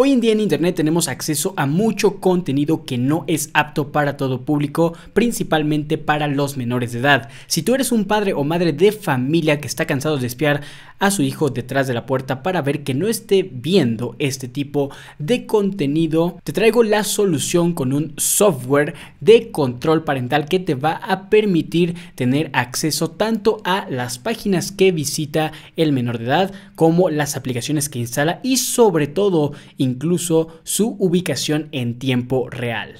Hoy en día en Internet tenemos acceso a mucho contenido que no es apto para todo público, principalmente para los menores de edad. Si tú eres un padre o madre de familia que está cansado de espiar a su hijo detrás de la puerta para ver que no esté viendo este tipo de contenido, te traigo la solución con un software de control parental que te va a permitir tener acceso tanto a las páginas que visita el menor de edad como las aplicaciones que instala y sobre todo incluso su ubicación en tiempo real.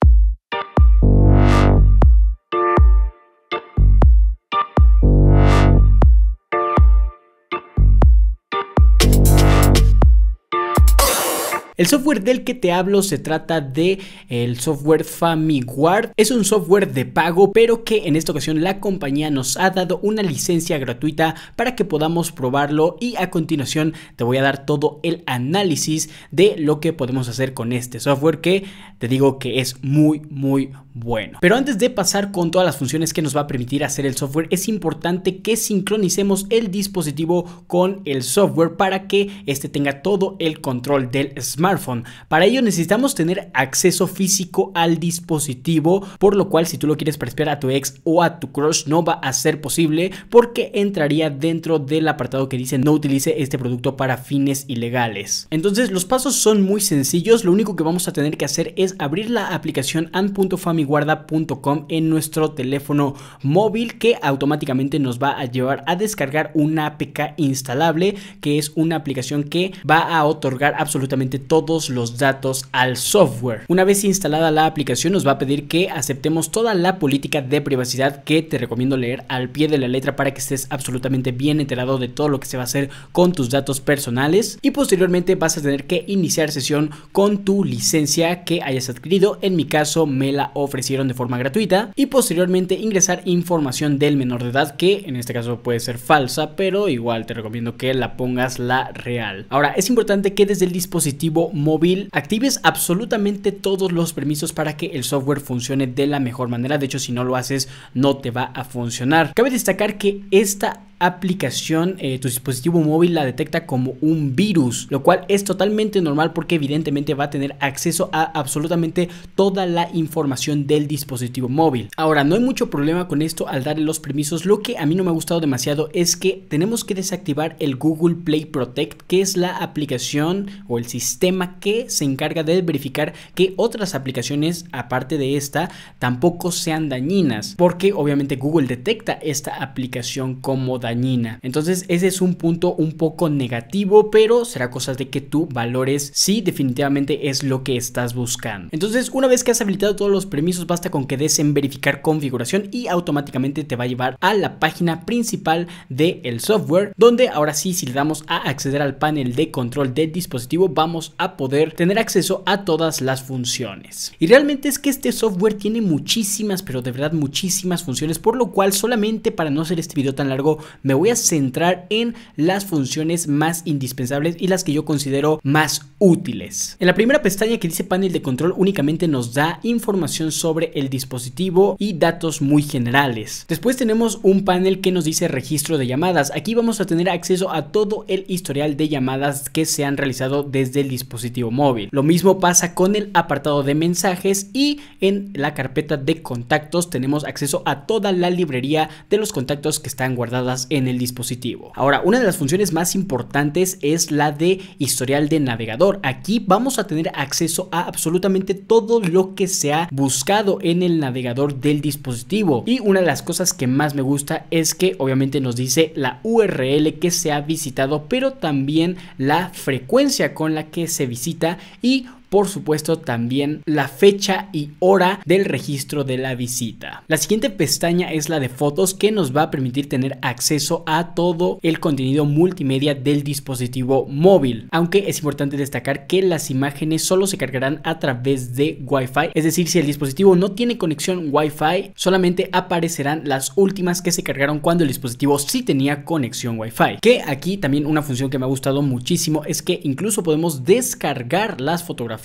El software del que te hablo se trata de el software FamiGuard. Es un software de pago, pero que en esta ocasión la compañía nos ha dado una licencia gratuita para que podamos probarlo y a continuación te voy a dar todo el análisis de lo que podemos hacer con este software que te digo que es muy muy bueno. Pero antes de pasar con todas las funciones que nos va a permitir hacer el software, es importante que sincronicemos el dispositivo con el software para que este tenga todo el control del smartphone. Para ello necesitamos tener acceso físico al dispositivo, por lo cual si tú lo quieres prespiar a tu ex o a tu crush no va a ser posible porque entraría dentro del apartado que dice no utilice este producto para fines ilegales. Entonces los pasos son muy sencillos, lo único que vamos a tener que hacer es abrir la aplicación and.family guarda.com en nuestro teléfono móvil que automáticamente nos va a llevar a descargar una APK instalable que es una aplicación que va a otorgar absolutamente todos los datos al software. Una vez instalada la aplicación nos va a pedir que aceptemos toda la política de privacidad que te recomiendo leer al pie de la letra para que estés absolutamente bien enterado de todo lo que se va a hacer con tus datos personales y posteriormente vas a tener que iniciar sesión con tu licencia que hayas adquirido. En mi caso me la ofrece de forma gratuita y posteriormente ingresar información del menor de edad que en este caso puede ser falsa, pero igual te recomiendo que la pongas la real. Ahora, es importante que desde el dispositivo móvil actives absolutamente todos los permisos para que el software funcione de la mejor manera. De hecho, si no lo haces, no te va a funcionar. Cabe destacar que esta aplicación, eh, tu dispositivo móvil la detecta como un virus, lo cual es totalmente normal porque evidentemente va a tener acceso a absolutamente toda la información del dispositivo móvil. Ahora, no hay mucho problema con esto al darle los permisos, lo que a mí no me ha gustado demasiado es que tenemos que desactivar el Google Play Protect, que es la aplicación o el sistema que se encarga de verificar que otras aplicaciones, aparte de esta, tampoco sean dañinas, porque obviamente Google detecta esta aplicación como dañina dañina. Entonces ese es un punto un poco negativo, pero será cosa de que tú valores si definitivamente es lo que estás buscando. Entonces una vez que has habilitado todos los permisos, basta con que des en verificar configuración y automáticamente te va a llevar a la página principal del software, donde ahora sí si le damos a acceder al panel de control del dispositivo, vamos a poder tener acceso a todas las funciones. Y realmente es que este software tiene muchísimas, pero de verdad muchísimas funciones, por lo cual solamente para no hacer este video tan largo, me voy a centrar en las funciones más indispensables y las que yo considero más útiles. En la primera pestaña que dice panel de control únicamente nos da información sobre el dispositivo y datos muy generales. Después tenemos un panel que nos dice registro de llamadas. Aquí vamos a tener acceso a todo el historial de llamadas que se han realizado desde el dispositivo móvil. Lo mismo pasa con el apartado de mensajes y en la carpeta de contactos tenemos acceso a toda la librería de los contactos que están guardadas en el dispositivo. Ahora, una de las funciones más importantes es la de historial de navegador. Aquí vamos a tener acceso a absolutamente todo lo que se ha buscado en el navegador del dispositivo. Y una de las cosas que más me gusta es que obviamente nos dice la URL que se ha visitado, pero también la frecuencia con la que se visita y por supuesto también la fecha y hora del registro de la visita. La siguiente pestaña es la de fotos que nos va a permitir tener acceso a todo el contenido multimedia del dispositivo móvil, aunque es importante destacar que las imágenes solo se cargarán a través de Wi-Fi, es decir, si el dispositivo no tiene conexión Wi-Fi, solamente aparecerán las últimas que se cargaron cuando el dispositivo sí tenía conexión Wi-Fi. Que aquí también una función que me ha gustado muchísimo es que incluso podemos descargar las fotografías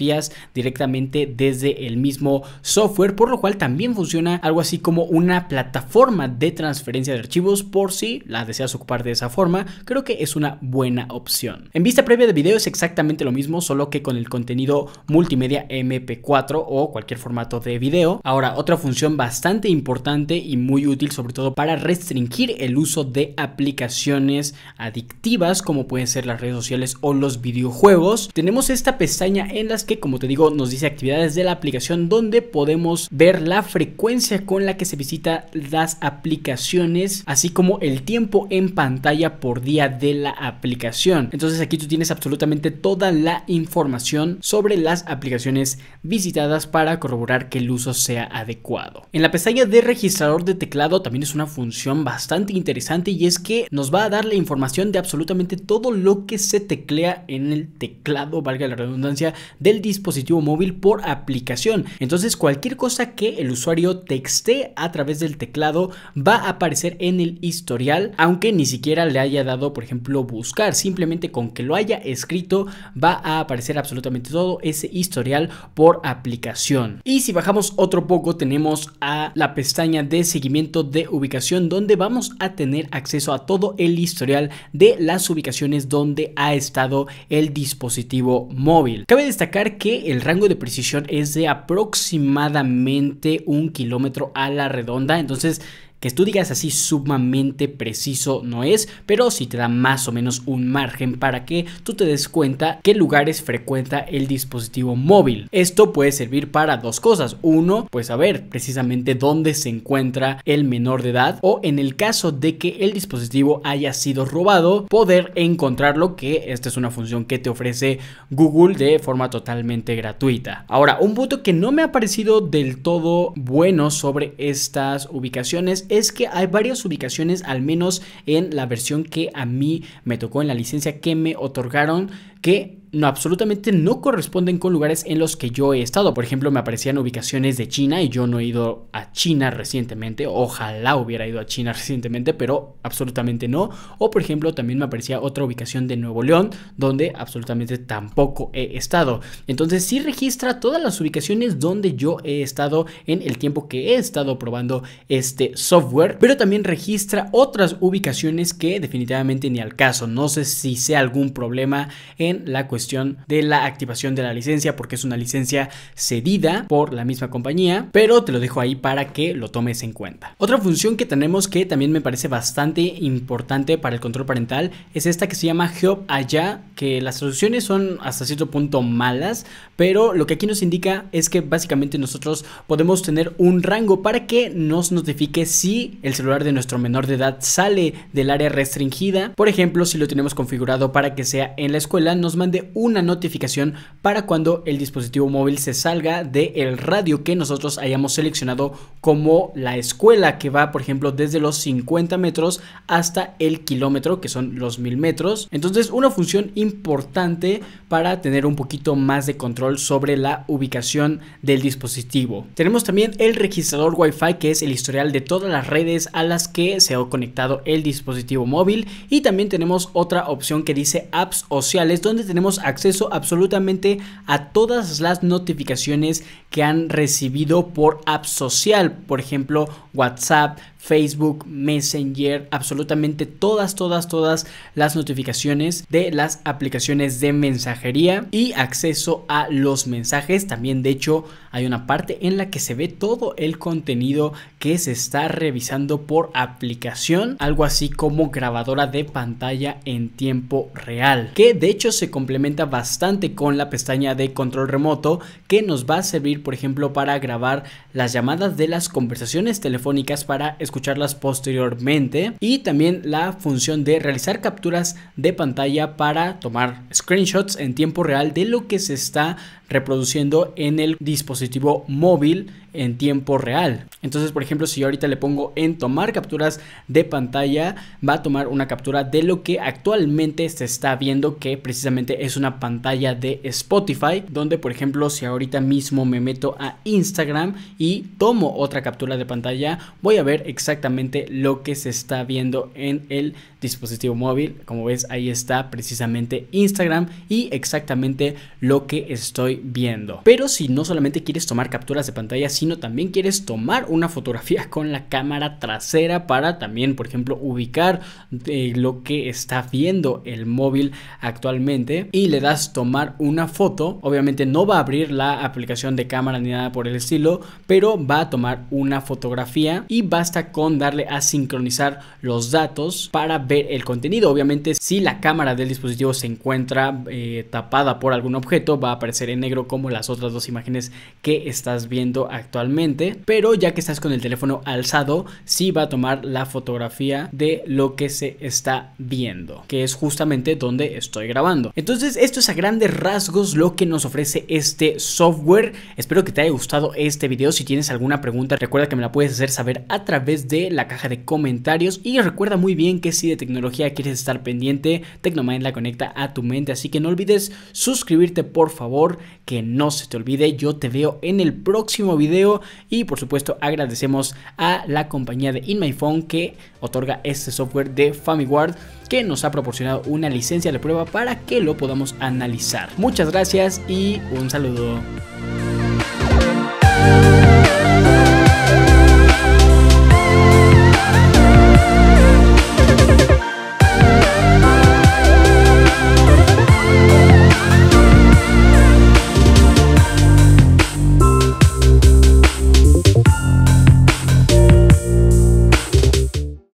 directamente desde el mismo software, por lo cual también funciona algo así como una plataforma de transferencia de archivos por si la deseas ocupar de esa forma, creo que es una buena opción. En vista previa de video es exactamente lo mismo, solo que con el contenido multimedia MP4 o cualquier formato de video. Ahora, otra función bastante importante y muy útil, sobre todo para restringir el uso de aplicaciones adictivas como pueden ser las redes sociales o los videojuegos, tenemos esta pestaña en las que como te digo nos dice actividades de la aplicación donde podemos ver la frecuencia con la que se visita las aplicaciones así como el tiempo en pantalla por día de la aplicación. Entonces aquí tú tienes absolutamente toda la información sobre las aplicaciones visitadas para corroborar que el uso sea adecuado. En la pestaña de registrador de teclado también es una función bastante interesante y es que nos va a dar la información de absolutamente todo lo que se teclea en el teclado, valga la redundancia, de dispositivo móvil por aplicación. Entonces cualquier cosa que el usuario texte a través del teclado va a aparecer en el historial, aunque ni siquiera le haya dado, por ejemplo, buscar. Simplemente con que lo haya escrito va a aparecer absolutamente todo ese historial por aplicación. Y si bajamos otro poco tenemos a la pestaña de seguimiento de ubicación donde vamos a tener acceso a todo el historial de las ubicaciones donde ha estado el dispositivo móvil. Cabe destacar que el rango de precisión es de aproximadamente un kilómetro a la redonda, entonces que tú digas así sumamente preciso no es, pero sí te da más o menos un margen para que tú te des cuenta qué lugares frecuenta el dispositivo móvil. Esto puede servir para dos cosas. Uno, pues saber precisamente dónde se encuentra el menor de edad o en el caso de que el dispositivo haya sido robado, poder encontrarlo, que esta es una función que te ofrece Google de forma totalmente gratuita. Ahora, un punto que no me ha parecido del todo bueno sobre estas ubicaciones es que hay varias ubicaciones, al menos en la versión que a mí me tocó en la licencia que me otorgaron que no, absolutamente no corresponden con lugares en los que yo he estado. Por ejemplo, me aparecían ubicaciones de China y yo no he ido a China recientemente. Ojalá hubiera ido a China recientemente, pero absolutamente no. O por ejemplo, también me aparecía otra ubicación de Nuevo León, donde absolutamente tampoco he estado. Entonces sí registra todas las ubicaciones donde yo he estado en el tiempo que he estado probando este software, pero también registra otras ubicaciones que definitivamente ni al caso. No sé si sea algún problema en la cuestión de la activación de la licencia porque es una licencia cedida por la misma compañía, pero te lo dejo ahí para que lo tomes en cuenta. Otra función que tenemos que también me parece bastante importante para el control parental es esta que se llama Help Allá, que las soluciones son hasta cierto punto malas, pero lo que aquí nos indica es que básicamente nosotros podemos tener un rango para que nos notifique si el celular de nuestro menor de edad sale del área restringida. Por ejemplo, si lo tenemos configurado para que sea en la escuela, nos mande una notificación para cuando el dispositivo móvil se salga del el radio que nosotros hayamos seleccionado como la escuela que va por ejemplo desde los 50 metros hasta el kilómetro que son los 1000 metros. Entonces una función importante para tener un poquito más de control sobre la ubicación del dispositivo. Tenemos también el registrador Wi-Fi que es el historial de todas las redes a las que se ha conectado el dispositivo móvil y también tenemos otra opción que dice apps sociales donde tenemos acceso absolutamente a todas las notificaciones que han recibido por app social, por ejemplo WhatsApp, Facebook, Messenger, absolutamente todas, todas, todas las notificaciones de las aplicaciones de mensajería y acceso a los mensajes. También, de hecho, hay una parte en la que se ve todo el contenido que se está revisando por aplicación, algo así como grabadora de pantalla en tiempo real, que de hecho se complementa bastante con la pestaña de control remoto que nos va a servir, por ejemplo, para grabar las llamadas de las conversaciones telefónicas para escuchar escucharlas posteriormente y también la función de realizar capturas de pantalla para tomar screenshots en tiempo real de lo que se está reproduciendo en el dispositivo móvil en tiempo real. Entonces, por ejemplo, si yo ahorita le pongo en tomar capturas de pantalla, va a tomar una captura de lo que actualmente se está viendo, que precisamente es una pantalla de Spotify, donde, por ejemplo, si ahorita mismo me meto a Instagram y tomo otra captura de pantalla, voy a ver exactamente exactamente lo que se está viendo en el dispositivo móvil. Como ves, ahí está precisamente Instagram y exactamente lo que estoy viendo. Pero si no solamente quieres tomar capturas de pantalla, sino también quieres tomar una fotografía con la cámara trasera para también, por ejemplo, ubicar eh, lo que está viendo el móvil actualmente y le das tomar una foto, obviamente no va a abrir la aplicación de cámara ni nada por el estilo, pero va a tomar una fotografía y basta con darle a sincronizar los datos para ver el contenido. Obviamente si la cámara del dispositivo se encuentra eh, tapada por algún objeto va a aparecer en negro como las otras dos imágenes que estás viendo actualmente. Pero ya que estás con el teléfono alzado sí va a tomar la fotografía de lo que se está viendo, que es justamente donde estoy grabando. Entonces esto es a grandes rasgos lo que nos ofrece este software. Espero que te haya gustado este video. Si tienes alguna pregunta recuerda que me la puedes hacer saber a través de la caja de comentarios y recuerda muy bien que si de tecnología quieres estar pendiente, Tecnomind la conecta a tu mente, así que no olvides suscribirte por favor, que no se te olvide, yo te veo en el próximo video y por supuesto agradecemos a la compañía de InMyPhone que otorga este software de FamiGuard que nos ha proporcionado una licencia de prueba para que lo podamos analizar. Muchas gracias y un saludo.